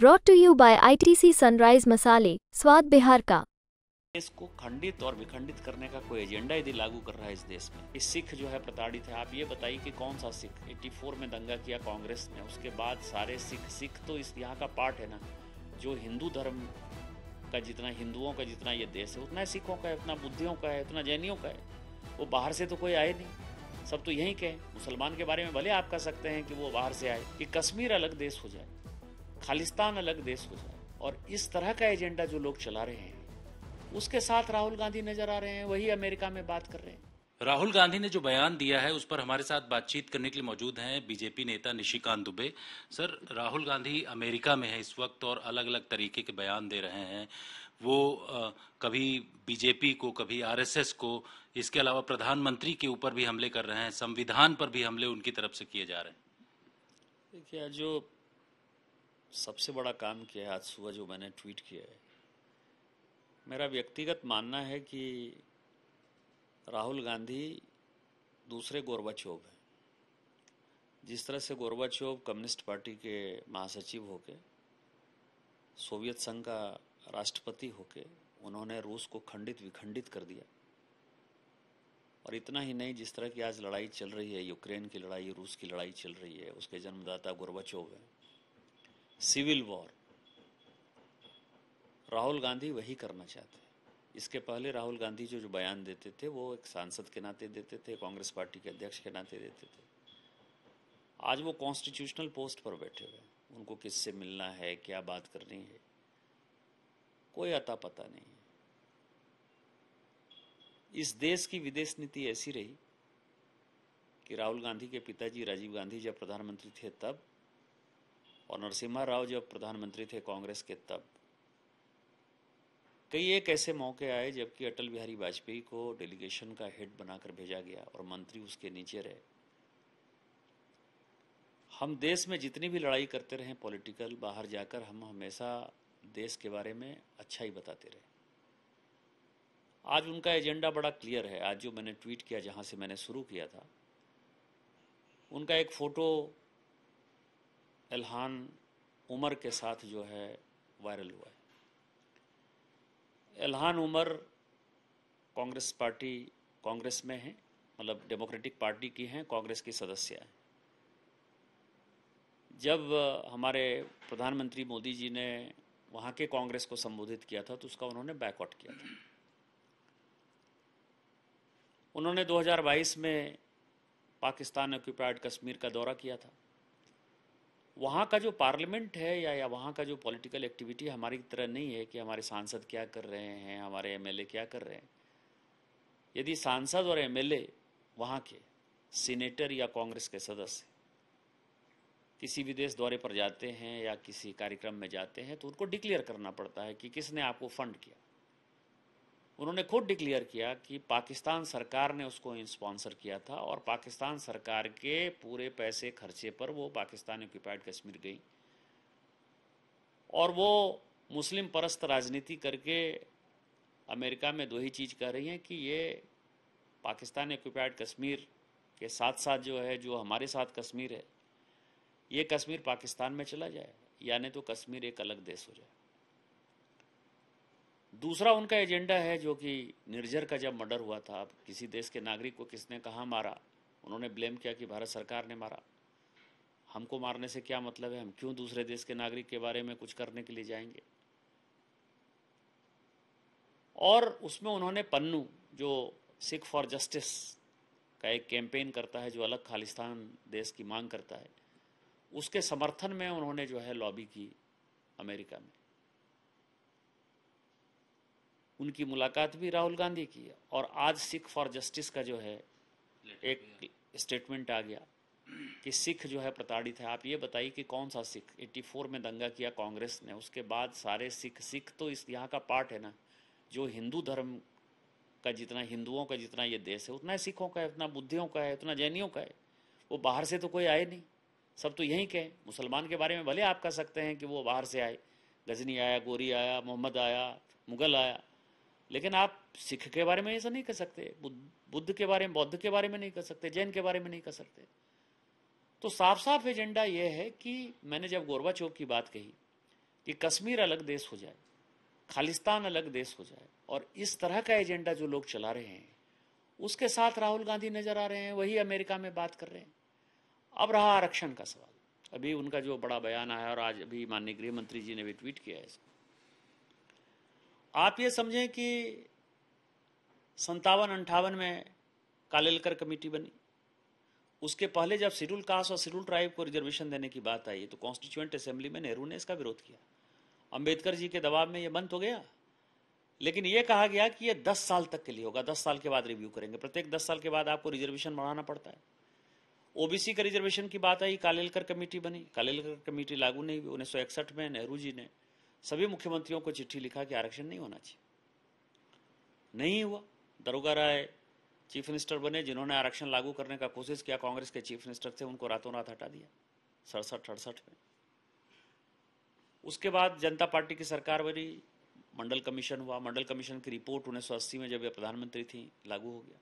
broad to you by ITC Sunrise मसाले स्वाद बिहार का देश को खंडित और विखंडित करने का कोई एजेंडा यदि लागू कर रहा है इस देश में इस सिख जो है प्रताड़ित है आप ये बताइए कि कौन सा सिख 84 में दंगा किया कांग्रेस ने उसके बाद सारे सिख सिख तो इस यहाँ का पार्ट है ना जो हिंदू धर्म का जितना हिंदुओं का जितना ये देश है उतना सिखों का है उतना बुद्धियों का है उतना जैनियों का है वो बाहर से तो कोई आए नहीं सब तो यही कहें मुसलमान के बारे में भले आप कह सकते हैं कि वो बाहर से आए कि कश्मीर अलग देश हो जाए खालिस्तान अलग देश हो जाए और इस तरह का एजेंडा जो लोग चला रहे हैं उसके साथ राहुल गांधी नजर आ रहे हैं वही अमेरिका में बात कर रहे हैं राहुल गांधी ने जो बयान दिया है उस पर हमारे साथ बातचीत करने के लिए मौजूद हैं बीजेपी नेता निशिकांत दुबे सर राहुल गांधी अमेरिका में है इस वक्त और अलग अलग तरीके के बयान दे रहे हैं वो आ, कभी बीजेपी को कभी आरएसएस को इसके अलावा प्रधानमंत्री के ऊपर भी हमले कर रहे हैं संविधान पर भी हमले उनकी तरफ से किए जा रहे हैं देखिए जो सबसे बड़ा काम किया है आज सुबह जो मैंने ट्वीट किया है मेरा व्यक्तिगत मानना है कि राहुल गांधी दूसरे गोरबाचोव हैं जिस तरह से गोरबाचोव कम्युनिस्ट पार्टी के महासचिव होके सोवियत संघ का राष्ट्रपति होके उन्होंने रूस को खंडित विखंडित कर दिया और इतना ही नहीं जिस तरह की आज लड़ाई चल रही है यूक्रेन की लड़ाई रूस की लड़ाई चल रही है उसके जन्मदाता गोरबाचोव हैं सिविल वॉर राहुल गांधी वही करना चाहते हैं इसके पहले राहुल गांधी जो जो बयान देते थे वो एक सांसद के नाते देते थे कांग्रेस पार्टी के अध्यक्ष के नाते देते थे आज वो कॉन्स्टिट्यूशनल पोस्ट पर बैठे हुए हैं उनको किससे मिलना है क्या बात करनी है कोई अता पता नहीं है इस देश की विदेश नीति ऐसी रही कि राहुल गांधी के पिताजी राजीव गांधी जब प्रधानमंत्री थे तब और नरसिम्हा राव जब प्रधानमंत्री थे कांग्रेस के तब कई एक ऐसे मौके आए जबकि अटल बिहारी वाजपेयी को डेलीगेशन का हेड बनाकर भेजा गया और मंत्री उसके नीचे रहे हम देश में जितनी भी लड़ाई करते रहे पॉलिटिकल बाहर जाकर हम हमेशा देश के बारे में अच्छा ही बताते रहे आज उनका एजेंडा बड़ा क्लियर है आज जो मैंने ट्वीट किया जहां से मैंने शुरू किया था उनका एक फ़ोटो एल्हान उमर के साथ जो है वायरल हुआ है Ilhan Omar Congress party Congress में हैं मतलब डेमोक्रेटिक पार्टी की हैं कांग्रेस की सदस्य हैं जब हमारे प्रधानमंत्री मोदी जी ने वहाँ के कांग्रेस को संबोधित किया था तो उसका उन्होंने बैकआउट किया था उन्होंने 2022 में पाकिस्तान ऑक्यूपाइड कश्मीर का दौरा किया था वहाँ का जो पार्लियामेंट है या या वहाँ का जो पॉलिटिकल एक्टिविटी हमारी तरह नहीं है कि हमारे सांसद क्या कर रहे हैं हमारे एमएलए क्या कर रहे हैं यदि सांसद और एमएलए वहाँ के सीनेटर या कांग्रेस के सदस्य किसी विदेश दौरे पर जाते हैं या किसी कार्यक्रम में जाते हैं तो उनको डिक्लेयर करना पड़ता है कि किसने आपको फंड किया उन्होंने खुद डिक्लेयर किया कि पाकिस्तान सरकार ने उसको स्पॉन्सर किया था और पाकिस्तान सरकार के पूरे पैसे खर्चे पर वो पाकिस्तान ऑक्यूपाइड कश्मीर गई और वो मुस्लिम परस्त राजनीति करके अमेरिका में दो ही चीज़ कह रही हैं कि ये पाकिस्तान ऑक्यूपाइड कश्मीर के साथ साथ जो है जो हमारे साथ कश्मीर है ये कश्मीर पाकिस्तान में चला जाए यानी तो कश्मीर एक अलग देश हो जाए दूसरा उनका एजेंडा है जो कि निर्जर का जब मर्डर हुआ था किसी देश के नागरिक को किसने कहाँ मारा उन्होंने ब्लेम किया कि भारत सरकार ने मारा हमको मारने से क्या मतलब है हम क्यों दूसरे देश के नागरिक के बारे में कुछ करने के लिए जाएंगे और उसमें उन्होंने पन्नू जो सिख फॉर जस्टिस का एक कैंपेन करता है जो अलग खालिस्तान देश की मांग करता है उसके समर्थन में उन्होंने जो है लॉबी की अमेरिका में उनकी मुलाकात भी राहुल गांधी की है और आज सिख फॉर जस्टिस का जो है एक स्टेटमेंट आ गया कि सिख जो है प्रताड़ित है आप ये बताइए कि कौन सा सिख 84 में दंगा किया कांग्रेस ने उसके बाद सारे सिख सिख तो इस यहाँ का पार्ट है ना जो हिंदू धर्म का जितना हिंदुओं का जितना ये देश है उतना सिखों का है उतना बुद्धियों का है उतना जैनियों का है वो बाहर से तो कोई आए नहीं सब तो यहीं के मुसलमान के बारे में भले आप कह सकते हैं कि वो बाहर से आए गजनी आया गोरी आया मोहम्मद आया मुगल आया लेकिन आप सिख के बारे में ऐसा नहीं कर सकते बुद्ध के बारे में बौद्ध के बारे में नहीं कर सकते जैन के बारे में नहीं कर सकते तो साफ साफ एजेंडा यह है कि मैंने जब गोरबा चौक की बात कही कि कश्मीर अलग देश हो जाए खालिस्तान अलग देश हो जाए और इस तरह का एजेंडा जो लोग चला रहे हैं उसके साथ राहुल गांधी नजर आ रहे हैं वही अमेरिका में बात कर रहे हैं अब रहा आरक्षण का सवाल अभी उनका जो बड़ा बयान आया और आज अभी माननीय गृह मंत्री जी ने भी ट्वीट किया है इसको आप ये समझें कि संतावन अंठावन में कालेलकर कमेटी बनी उसके पहले जब शेड्यूल कास्ट और शिड्यूल ट्राइब को रिजर्वेशन देने की बात आई तो कॉन्स्टिट्यूएंट असेंबली में नेहरू ने इसका विरोध किया अंबेडकर जी के दबाव में यह बंद हो गया लेकिन यह कहा गया कि यह दस साल तक के लिए होगा दस साल के बाद रिव्यू करेंगे प्रत्येक दस साल के बाद आपको रिजर्वेशन बढ़ाना पड़ता है ओबीसी का रिजर्वेशन की बात आई कालेलकर कमेटी बनी कालेलकर कमेटी लागू नहीं हुई उन्नीस में नेहरू जी ने सभी मुख्यमंत्रियों को चिट्ठी लिखा कि आरक्षण नहीं होना चाहिए नहीं हुआ दरोगा राय चीफ मिनिस्टर बने जिन्होंने आरक्षण लागू करने का कोशिश किया कांग्रेस के चीफ मिनिस्टर थे उनको रातों रात हटा दिया सड़सठ अड़सठ में उसके बाद जनता पार्टी की सरकार बनी मंडल कमीशन हुआ मंडल कमीशन की रिपोर्ट उन्नीस सौ अस्सी में जब ये प्रधानमंत्री थी लागू हो गया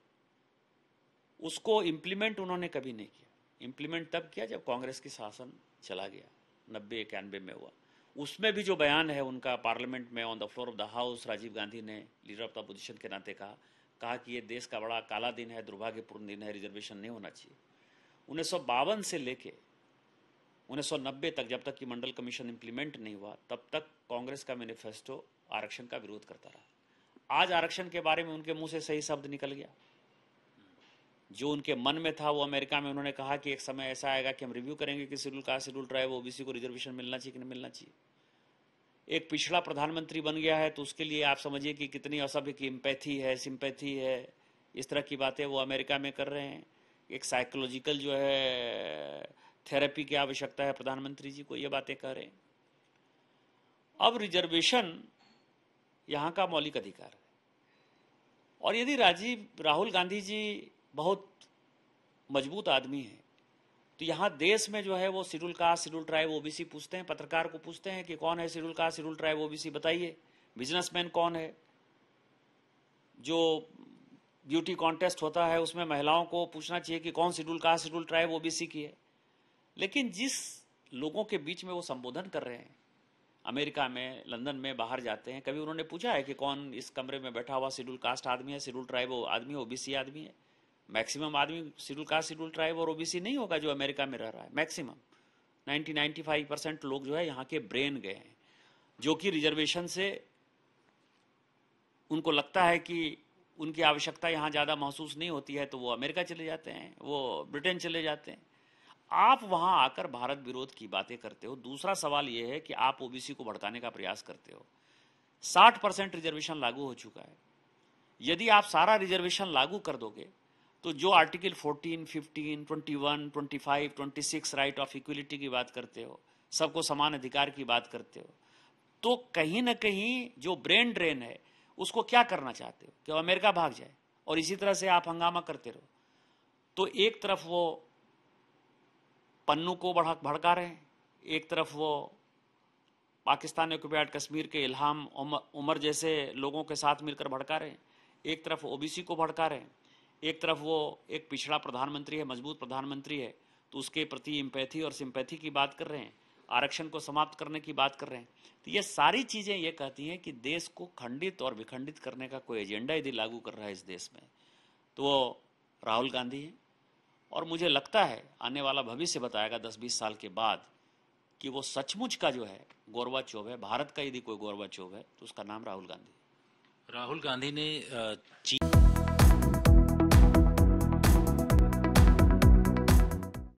उसको इम्प्लीमेंट उन्होंने कभी नहीं किया इम्प्लीमेंट तब किया जब कांग्रेस की शासन चला गया नब्बे इक्यानवे में हुआ उसमें भी जो बयान है उनका पार्लियामेंट में on the floor of the house Rajiv Gandhi ने लीडर ऑफ द अपोजिशन के नाते कहा कहा कि ये देश का बड़ा काला दिन है दुर्भाग्यपूर्ण दिन है रिजर्वेशन नहीं होना चाहिए उन्नीस से लेके उन्नीस तक जब तक कि मंडल कमीशन इम्प्लीमेंट नहीं हुआ तब तक कांग्रेस का मैनिफेस्टो आरक्षण का विरोध करता रहा आज आरक्षण के बारे में उनके मुंह से सही शब्द निकल गया जो उनके मन में था वो अमेरिका में उन्होंने कहा कि एक समय ऐसा आएगा कि हम रिव्यू करेंगे कि शेड्यूल का शेड्यूल ट्राइब ओबीसी को रिजर्वेशन मिलना चाहिए कि नहीं मिलना चाहिए एक पिछड़ा प्रधानमंत्री बन गया है तो उसके लिए आप समझिए कि कितनी असभ्य की इम्पैथी है सिम्पैथी है इस तरह की बातें वो अमेरिका में कर रहे हैं एक साइकोलॉजिकल जो है थेरेपी की आवश्यकता है प्रधानमंत्री जी को ये बातें कह रहे हैं अब रिजर्वेशन यहाँ का मौलिक अधिकार है और यदि राजीव राहुल गांधी जी बहुत मजबूत आदमी है तो यहाँ देश में जो है वो schedule caste schedule tribe OBC पूछते हैं पत्रकार को पूछते हैं कि कौन है schedule caste schedule tribe OBC बताइए बिजनेसमैन कौन है जो ब्यूटी कॉन्टेस्ट होता है उसमें महिलाओं को पूछना चाहिए कि कौन schedule caste schedule tribe OBC की है लेकिन जिस लोगों के बीच में वो संबोधन कर रहे हैं अमेरिका में लंदन में बाहर जाते हैं कभी उन्होंने पूछा है कि कौन इस कमरे में बैठा हुआ शेड्यूल कास्ट आदमी है शेड्यूल ट्राइब आदमी है ओबीसी आदमी है मैक्सिमम आदमी शेड्यूल कास्ट शेड्यूल ट्राइब और ओबीसी नहीं होगा जो अमेरिका में रह रहा है मैक्सिमम 90 95 परसेंट लोग जो है यहाँ के ब्रेन गए हैं जो कि रिजर्वेशन से उनको लगता है कि उनकी आवश्यकता यहाँ ज़्यादा महसूस नहीं होती है तो वो अमेरिका चले जाते हैं वो ब्रिटेन चले जाते हैं आप वहाँ आकर भारत विरोध की बातें करते हो दूसरा सवाल ये है कि आप ओबीसी को भड़काने का प्रयास करते हो 60 परसेंट रिजर्वेशन लागू हो चुका है यदि आप सारा रिजर्वेशन लागू कर दोगे तो जो आर्टिकल 14, 15, 21, 25, 26 राइट ऑफ इक्वलिटी की बात करते हो सबको समान अधिकार की बात करते हो तो कहीं ना कहीं जो ब्रेन ड्रेन है उसको क्या करना चाहते हो कि अमेरिका भाग जाए और इसी तरह से आप हंगामा करते रहो तो एक तरफ वो पन्नू को बढ़ा भड़का रहे हैं एक तरफ वो पाकिस्तान ऑक्यूपाइड कश्मीर के इल्हाम उमर जैसे लोगों के साथ मिलकर भड़का रहे हैं एक तरफ ओबीसी को भड़का रहे हैं एक तरफ वो एक पिछड़ा प्रधानमंत्री है मजबूत प्रधानमंत्री है तो उसके प्रति इम्पैथी और सिंपैथी की बात कर रहे हैं आरक्षण को समाप्त करने की बात कर रहे हैं तो ये सारी चीज़ें ये कहती हैं कि देश को खंडित और विखंडित करने का कोई एजेंडा यदि लागू कर रहा है इस देश में तो वो राहुल गांधी हैं और मुझे लगता है आने वाला भविष्य बताएगा दस बीस साल के बाद कि वो सचमुच का जो है गोरवा चौब है भारत का यदि कोई गोरवा चौब है तो उसका नाम राहुल गांधी राहुल गांधी ने चीन